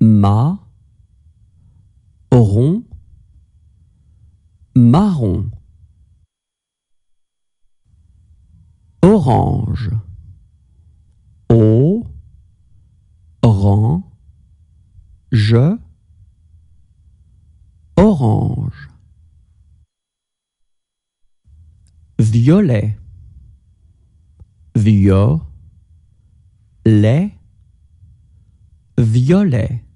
ma, rond, marron, orange, au, rang, je, orange, violet, vio, lait, violet.